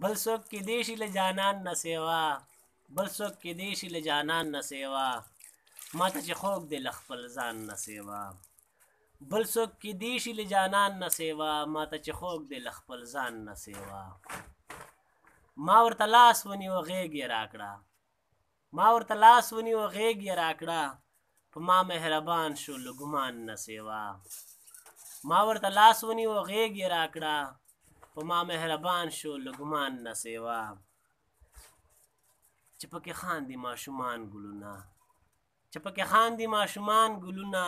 بل څوک کې دی شي له جانان نه سیوا بل څوک کې دی شي له جانان نه سیوا ماته چې خوږ دی له خپل ځان نه سیوا بل څوک کې دی شي له جانان نه سیوا ماته چې خوږ دی له خپل ځان نه سیوا ما ورته لاس ونیو غېږ یې راکړه ما ورته لاس ونیو غېږ یې راکړه په ما مهربان شو له ګمان نه سیوا ما ورته لاس ونیو غېږ یې راکړه په ما مهربان شو لګمان نه سیوا چې پکې خان دي ماشومان ګلونه چې پکې خان دي ماشومان ګلونه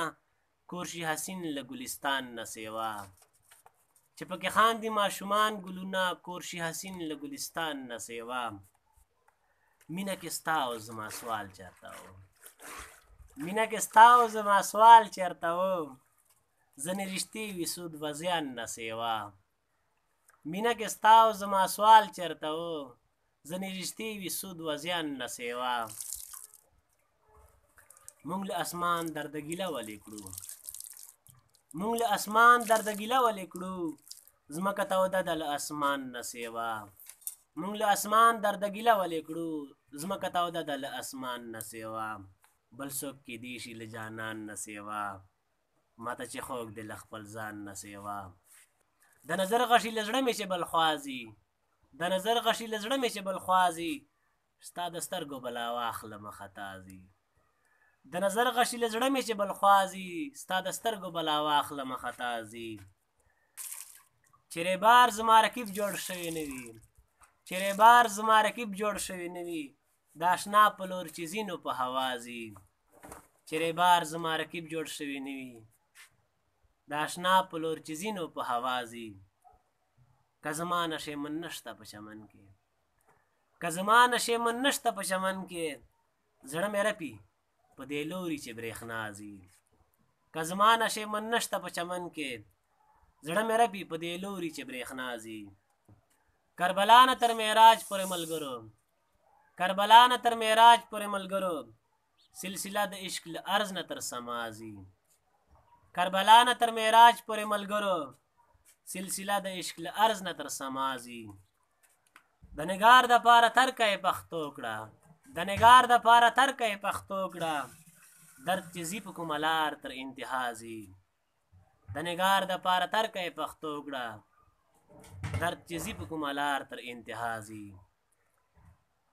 کورشي حسین له ګلستان نه سیوا چې پکې خان دي ماشومان ګلونه کورشي حسین له ګلستان نه سیوا مینا کې ستا او زما سوال چرته و مینا کې ستا او زما سوال چرته و ځنې رښتې وي سود وزیان نه سیوا مینه کې ستا او زما سوال چرته و ځنې رښتې وي سود و زیان نه سیوا موږ له اسمان درده ګیله ولې کړو موږ له اسمان درده ګیله ولې کړو ځمکه توده ده له اسمان نه سیوا موږ له اسمان درده ګیله ولې کړو ځمکه توده ده له اسمان نه سیوا بل څوک کې دی شي له جانان نه سیوا ماته چې خوږ دی له خپل ځان نه سیوا د نظر غشي لزړه مې چې بل خوازي د نظر غشي لزړه مې چې بل خوازي ستا د سترګو بلا واخلم خطازي د نظر غشي لزړه مې چې بل خوازي ستا د سترګو بلا واخلم خطازي چیرې بار زما رکیب جوړ شوی نه وي چیرې بار زما رکیب جوړ شوی نه وي دا شنا په لور چې زینو په هوازي چیرې بار زما رکیب جوړ شوی نه وي د آشنا په لور چې ځینو په هوا ځي که زما نشیمن نشته په چمن کې که زما نشیمن نشته په چمن کې زړه مې رپي په دې لوري چې برېښنا ځي که زما نشیمن نشته په چمن کې زړه مې رپي په دې لوري چې برېښنا ځي کربلا نه تر معراج پورې ملګرو کربلا نه تر معراج پورې ملګرو سلسله د عشق له ارز نه تر سما ځي کربلا نه تر معراج پورې ملګرو سلسله د عشق ارز نه تر سمازي د نګار د پاره تر کې پختو کړه د نګار د پاره تر کې پختو کړه درد چې زیپ کوملار تر انتهازي د نګار د پاره تر کې پختو کړه درد چې زیپ کوملار تر انتهازي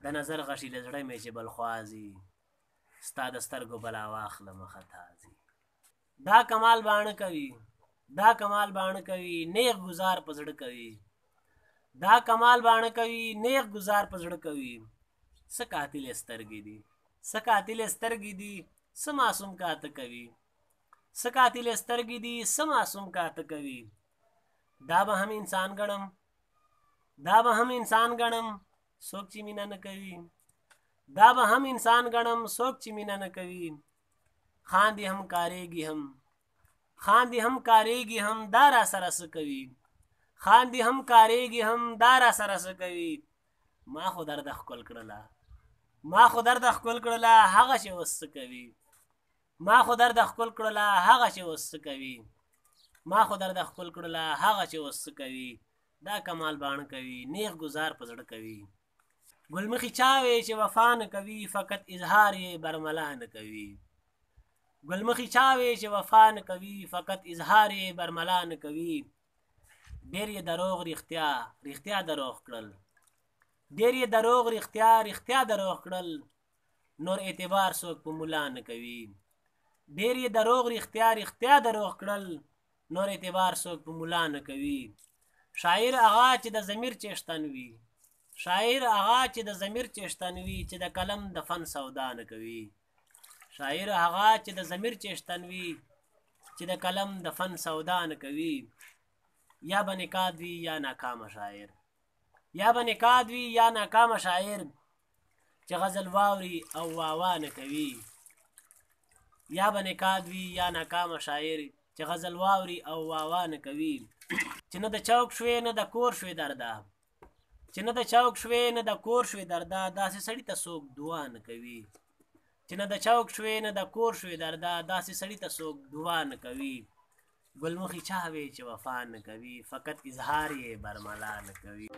د نظر غشي لزړې مې چې بل خوازي ستاد سترګو بلا واخله مخه تازي دا کمال باڼه کوي دا کمال باڼه کوي نیک گزار پزړه کوي دا کمال باڼه کوي نیک گزار پزړه کوي س قاتل سترګې دي س قاتل سترګې دي س معصوم کاته کوي س قاتل سترګې دي س معصوم کاته کوي دا به هم انسان ګڼم دا به هم انسان ګڼم څوک چې مینا نه کوي دا به هم انسان ګڼم څوک چې مینا نه کوي خاندې هم کاریږي هم خاندې هم کاریږي هم دا را سره څه کوي خاندې هم کاریږي هم دا را سره څه کوي ما خو در د خپل کړله ما خو در د خپل کړله هغه چې وس کوي ما خو در د خپل کړله هغه چې وس کوي ما خو در د خپل کړله هغه چې وس کوي دا کمال باڼ کوي نیغ گزار په زړه کوي ګلمخي چاوي چې وفا نه کوي فقط اظهار یې برملا نه کوي ګلمخي چاوي چې وفا نه کوي فقط اظهار برملا نه کوي ډېر یې دروغ رښتیا رښتیا دروغ کړل ډېر یې دروغ رښتیا رښتیا دروغ کړل نور اعتبار څوک په مولا نه کوي ډېر یې دروغ رښتیا رښتیا دروغ کړل نور اعتبار څوک په مولا نه کوي شاعر هغه چې د ضمیر چشتن وي شاعر هغه چې د ضمیر چشتن وي چې د قلم د فن سودا نه کوي شاعر هغه چې د ضمیر چشتن وي چې د قلم د فن سودا نه کوي یا به نکاد وي یا ناکامه شاعر یا به نکاد وي یا ناکامه شاعر چې غزل واوري او واوا نه کوي یا به نکاد وي یا ناکامه شاعر چې غزل واوري او واوا نه کوي چې نه د چوک شوي نه د کور شوي درده چې نه د چوک شوي نه د کور شوي درده داسې سړی ته څوک دعا نه کوي چې نه د چوک شوې نه د کور شوې در دا داسې سړی ته څوک دعا نه کوي ګلمخي چا وی چې وفا نه کوي فقط اظهار یې برملا نه کوي